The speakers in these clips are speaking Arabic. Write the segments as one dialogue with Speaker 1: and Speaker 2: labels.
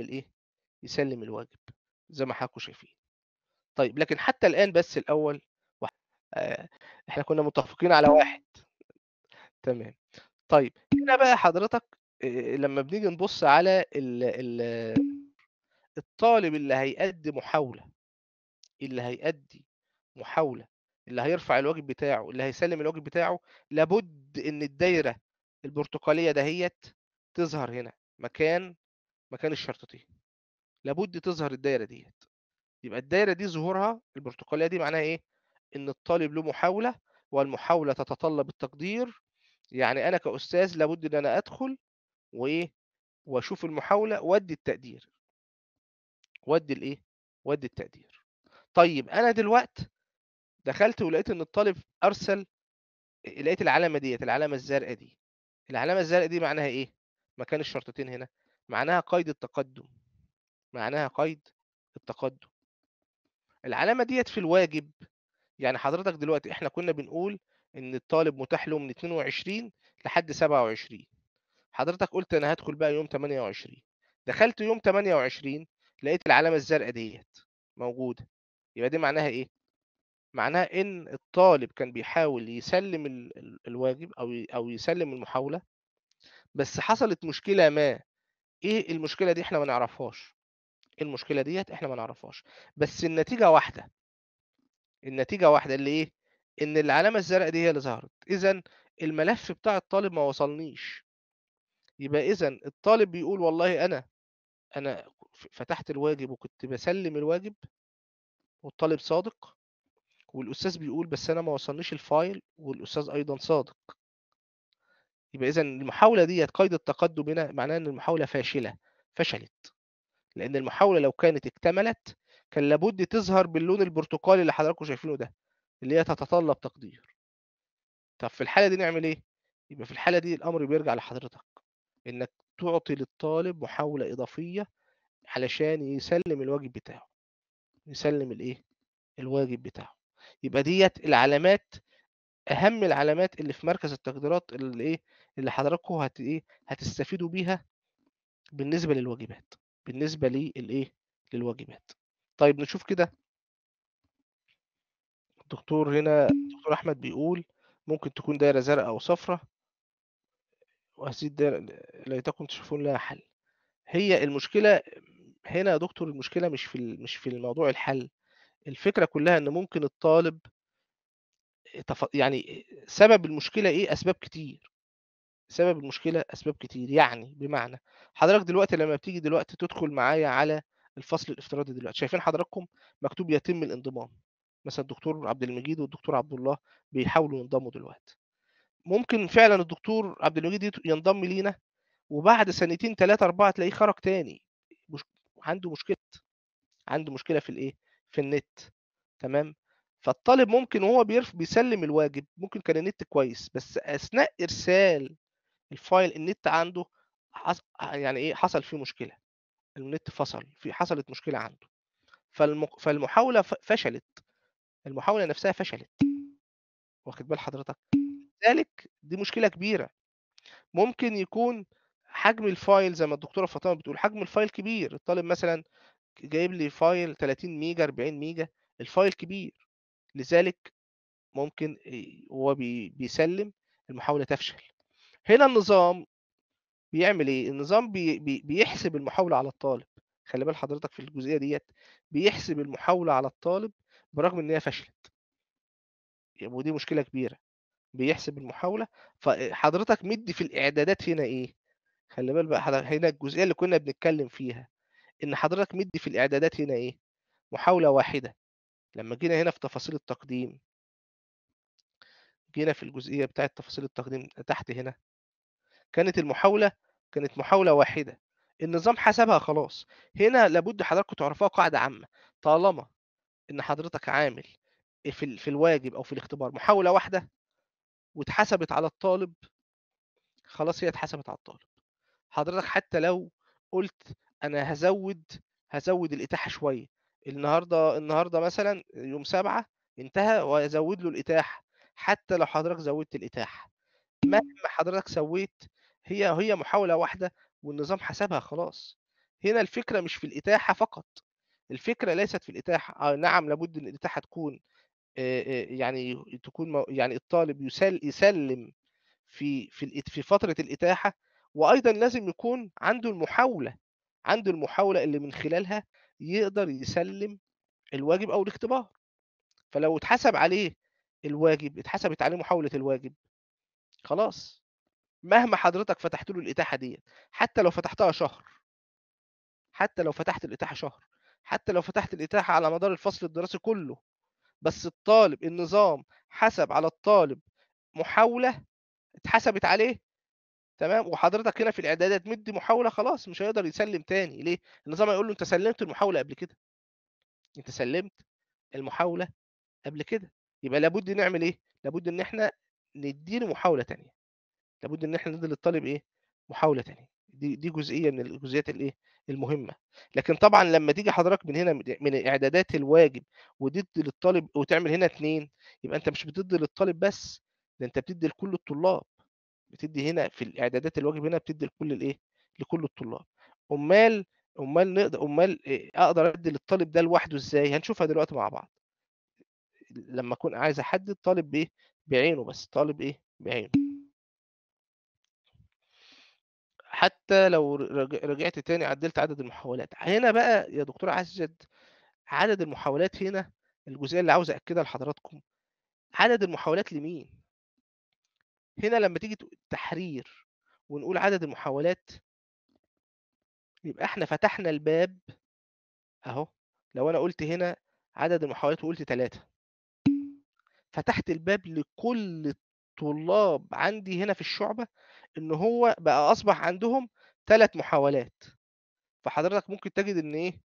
Speaker 1: الايه يسلم الواجب زي ما حضراتكم شايفين طيب لكن حتى الان بس الاول آه احنا كنا متفقين على واحد تمام طيب هنا بقى حضرتك آه، لما بنيجي نبص على الطالب اللي هيأدي محاولة اللي هيأدي محاولة اللي هيرفع الواجب بتاعه اللي هيسلم الواجب بتاعه لابد ان الدايرة البرتقالية دهيت تظهر هنا مكان مكان الشرطتين لابد تظهر الدايره ديت يبقى الدايره دي ظهورها البرتقاليه دي معناها ايه ان الطالب له محاوله والمحاوله تتطلب التقدير يعني انا كاستاذ لابد ان انا ادخل وايه واشوف المحاوله وادي التقدير وادي الايه وادي التقدير طيب انا دلوقتي دخلت ولقيت ان الطالب ارسل لقيت العلامه ديت العلامه الزرقاء دي العلامه الزرقاء دي معناها ايه مكان الشرطتين هنا معناها قيد التقدم معناها قيد التقدم العلامه ديت في الواجب يعني حضرتك دلوقتي احنا كنا بنقول ان الطالب متاح له من 22 لحد 27 حضرتك قلت انا هدخل بقى يوم 28 دخلت يوم 28 لقيت العلامه الزرقاء ديت موجوده يبقى دي معناها ايه معناها ان الطالب كان بيحاول يسلم الواجب او او يسلم المحاوله بس حصلت مشكله ما إيه المشكلة دي إحنا ما نعرفهاش، المشكلة ديت إحنا ما نعرفهاش، بس النتيجة واحدة، النتيجة واحدة اللي إيه؟ إن العلامة الزرقاء دي هي اللي ظهرت، إذًا الملف بتاع الطالب ما وصلنيش، يبقى إذًا الطالب بيقول والله أنا أنا فتحت الواجب وكنت بسلم الواجب والطالب صادق، والأستاذ بيقول بس أنا ما وصلنيش الفايل والأستاذ أيضًا صادق. يبقى إذا المحاولة دي قيد التقدم هنا معناه إن المحاولة فاشلة فشلت لأن المحاولة لو كانت اكتملت كان لابد تظهر باللون البرتقالي اللي حضراتكم شايفينه ده اللي هي تتطلب تقدير طب في الحالة دي نعمل إيه؟ يبقى في الحالة دي الأمر بيرجع لحضرتك إنك تعطي للطالب محاولة إضافية علشان يسلم الواجب بتاعه يسلم الإيه؟ الواجب بتاعه يبقى ديت العلامات أهم العلامات اللي في مركز التقديرات اللي إيه اللي حضراتكم هت إيه هتستفيدوا بيها بالنسبة للواجبات بالنسبة للإيه للواجبات طيب نشوف كده الدكتور هنا الدكتور أحمد بيقول ممكن تكون دايرة زرقاء أو صفراء وهذه الدايرة ليتكم تشوفون لها حل هي المشكلة هنا يا دكتور المشكلة مش في مش في الموضوع الحل الفكرة كلها إن ممكن الطالب يعني سبب المشكله ايه اسباب كتير سبب المشكله اسباب كتير يعني بمعنى حضرتك دلوقتي لما بتيجي دلوقتي تدخل معايا على الفصل الافتراضي دلوقتي شايفين حضراتكم مكتوب يتم الانضمام مثلا الدكتور عبد المجيد والدكتور عبد الله بيحاولوا ينضموا دلوقتي ممكن فعلا الدكتور عبد المجيد ينضم لينا وبعد سنتين ثلاثة أربعة تلاقيه خرج تاني مش... عنده مشكلة عنده مشكلة في الإيه؟ في النت تمام فالطالب ممكن وهو بيرف بيسلم الواجب ممكن كان النت كويس بس اثناء ارسال الفايل النت عنده حص... يعني ايه حصل فيه مشكله النت فصل في حصلت مشكله عنده فالم... فالمحاوله فشلت المحاوله نفسها فشلت واخد بال حضرتك ذلك دي مشكله كبيره ممكن يكون حجم الفايل زي ما الدكتوره فاطمه بتقول حجم الفايل كبير الطالب مثلا جايب لي فايل 30 ميجا 40 ميجا الفايل كبير لذلك ممكن إيه، هو بيسلم المحاولة تفشل هنا النظام بيعمل ايه النظام بي بيحسب المحاولة على الطالب خلي بال حضرتك في الجزئية ديت بيحسب المحاولة على الطالب برغم ان هي فشلت ودي مشكلة كبيرة بيحسب المحاولة فحضرتك مدي في الإعدادات هنا إيه؟ خلي بال بقى هنا الجزئية اللي كنا بنتكلم فيها إن حضرتك مدي في الإعدادات هنا إيه؟ محاولة واحدة لما جينا هنا في تفاصيل التقديم جينا في الجزئية بتاعة تفاصيل التقديم تحت هنا كانت المحاولة كانت محاولة واحدة النظام حسبها خلاص هنا لابد حضراتكم تعرفوها قاعدة عامة طالما إن حضرتك عامل في في الواجب أو في الاختبار محاولة واحدة واتحسبت على الطالب خلاص هي اتحسبت على الطالب حضرتك حتى لو قلت أنا هزود هزود الإتاحة شوية النهارده النهارده مثلا يوم سبعة انتهى وازود له الاتاحه حتى لو حضرتك زودت الاتاحه مهما حضرتك سويت هي هي محاوله واحده والنظام حسبها خلاص هنا الفكره مش في الاتاحه فقط الفكره ليست في الاتاحه آه نعم لابد ان الاتاحه تكون آه، آه، يعني تكون يعني الطالب يسل يسلم في في في فتره الاتاحه وايضا لازم يكون عنده المحاوله عنده المحاوله اللي من خلالها يقدر يسلم الواجب او الاختبار فلو اتحسب عليه الواجب اتحسبت عليه محاوله الواجب خلاص مهما حضرتك فتحت له الاتاحه ديت حتى لو فتحتها شهر حتى لو فتحت الاتاحه شهر حتى لو فتحت الاتاحه على مدار الفصل الدراسي كله بس الطالب النظام حسب على الطالب محاوله اتحسبت عليه تمام وحضرتك هنا في الاعدادات مدي محاوله خلاص مش هيقدر يسلم تاني ليه النظام هيقول له انت سلمت المحاوله قبل كده انت سلمت المحاوله قبل كده يبقى لابد نعمل ايه لابد ان احنا نديله محاوله تانية لابد ان احنا ندي للطالب ايه محاوله تانية دي دي جزئيه من الجزئيات الايه المهمه لكن طبعا لما تيجي حضرتك من هنا من اعدادات الواجب وتدي للطالب وتعمل هنا اثنين يبقى انت مش بتدي للطالب بس ده انت بتدي لكل الطلاب بتدي هنا في الاعدادات الواجب هنا بتدي لكل الايه لكل الطلاب امال امال نقدر امال آه، اقدر ادي للطالب ده لوحده ازاي هنشوفها دلوقتي مع بعض لما اكون عايز احدد طالب بايه بعينه بس طالب ايه بعينه حتى لو رجعت تاني عدلت عدد المحاولات هنا بقى يا دكتور عزت عدد المحاولات هنا الجزئيه اللي عاوز اكدها لحضراتكم عدد المحاولات لمين هنا لما تيجي تحرير ونقول عدد المحاولات يبقى احنا فتحنا الباب اهو لو انا قلت هنا عدد المحاولات وقلت ثلاثة فتحت الباب لكل الطلاب عندي هنا في الشعبة ان هو بقى اصبح عندهم ثلاث محاولات فحضرتك ممكن تجد ان ايه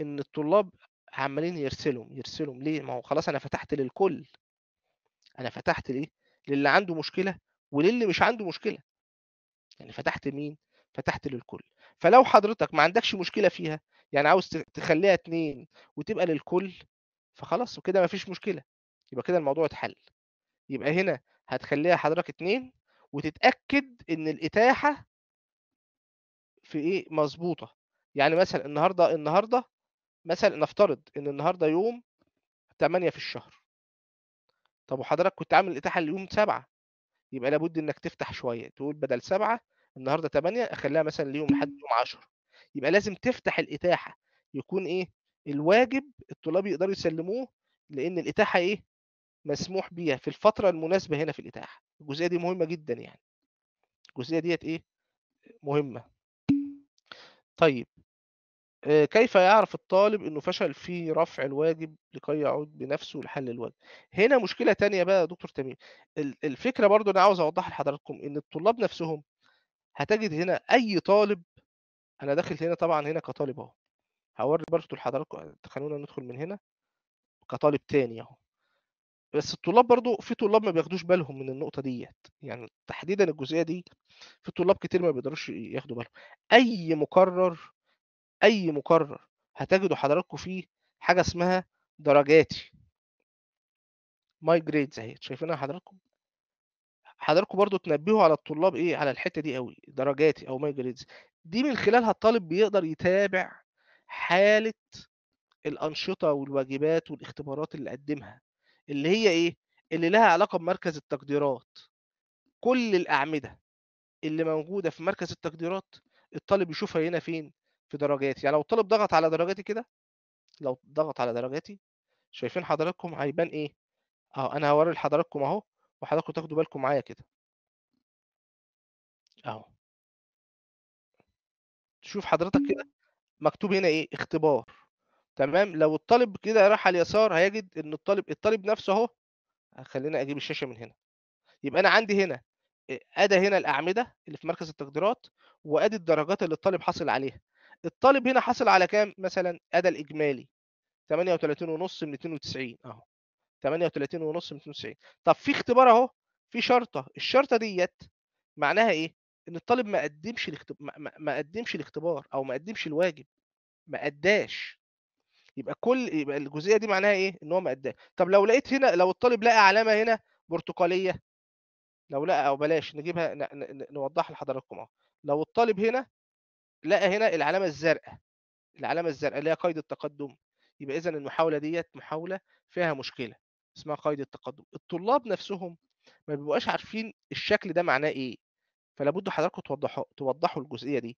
Speaker 1: ان الطلاب عمالين يرسلهم يرسلهم ليه ما هو خلاص انا فتحت للكل انا فتحت ليه للي عنده مشكله وللي مش عنده مشكله يعني فتحت مين فتحت للكل فلو حضرتك ما عندكش مشكله فيها يعني عاوز تخليها اتنين وتبقى للكل فخلاص وكده ما فيش مشكله يبقى كده الموضوع اتحل يبقى هنا هتخليها حضرتك اتنين وتتاكد ان الاتاحه في ايه مظبوطه يعني مثلا النهارده النهارده مثلا نفترض ان النهارده يوم 8 في الشهر طب وحضرتك كنت عامل الاتاحه اليوم سبعه يبقى لابد انك تفتح شويه تقول بدل سبعه النهارده 8 اخليها مثلا ليوم لحد إمم. يوم 10 يبقى لازم تفتح الاتاحه يكون ايه الواجب الطلاب يقدروا يسلموه لان الاتاحه ايه مسموح بيها في الفتره المناسبه هنا في الاتاحه الجزئيه دي مهمه جدا يعني الجزئيه ديت ايه مهمه طيب آه، كيف يعرف الطالب انه فشل في رفع الواجب لكي يعود بنفسه لحل الواجب هنا مشكله تانية بقى يا دكتور تميم الفكره برضو انا عاوز اوضحها لحضراتكم ان الطلاب نفسهم هتجد هنا اي طالب انا داخل هنا طبعا هنا كطالب اهو هوري برضو لحضراتكم خلونا ندخل من هنا كطالب تاني اهو بس الطلاب برضو في طلاب ما بياخدوش بالهم من النقطه ديت يعني تحديدا الجزئيه دي في طلاب كتير ما بيقدروش ياخدوا بالهم اي مقرر أي مقرر هتجدوا حضراتكم فيه حاجة اسمها درجاتي ماي جريدز اهي شايفينها حضراتكم حضراتكم برضو تنبهوا على الطلاب ايه على الحته دي قوي درجاتي او ماي جريدز دي من خلالها الطالب بيقدر يتابع حاله الانشطه والواجبات والاختبارات اللي قدمها اللي هي ايه اللي لها علاقه بمركز التقديرات كل الاعمده اللي موجوده في مركز التقديرات الطالب يشوفها هنا فين في درجاتي يعني لو الطالب ضغط على درجاتي كده لو ضغط على درجاتي شايفين حضراتكم هيبان ايه اهو انا هوري لحضراتكم اهو وحضراتكم تاخدوا بالكم معايا كده اهو شوف حضرتك كده مكتوب هنا ايه اختبار تمام لو الطالب كده راح على اليسار هيجد ان الطالب الطالب نفسه اهو خلينا اجيب الشاشه من هنا يبقى انا عندي هنا ادى هنا الاعمده اللي في مركز التقديرات وادي الدرجات اللي الطالب حاصل عليها الطالب هنا حصل على كام مثلا ادى الاجمالي 38 ونص من 92 اهو 38 ونص من 92 طب في اختبار اهو في شرطه الشرطه ديت معناها ايه ان الطالب ما قدمش ما قدمش الاختبار او ما قدمش الواجب ما اداش يبقى كل يبقى الجزئيه دي معناها ايه ان هو ما اداش طب لو لقيت هنا لو الطالب لقى علامه هنا برتقاليه لو لقى او بلاش نجيبها نوضحها لحضراتكم اهو لو الطالب هنا لقى هنا العلامه الزرقاء العلامه الزرقاء اللي هي قيد التقدم يبقى اذا المحاوله ديت محاوله فيها مشكله اسمها قيد التقدم الطلاب نفسهم ما بيبقاش عارفين الشكل ده معناه ايه فلابد حضراتكم توضحوا توضحوا الجزئيه دي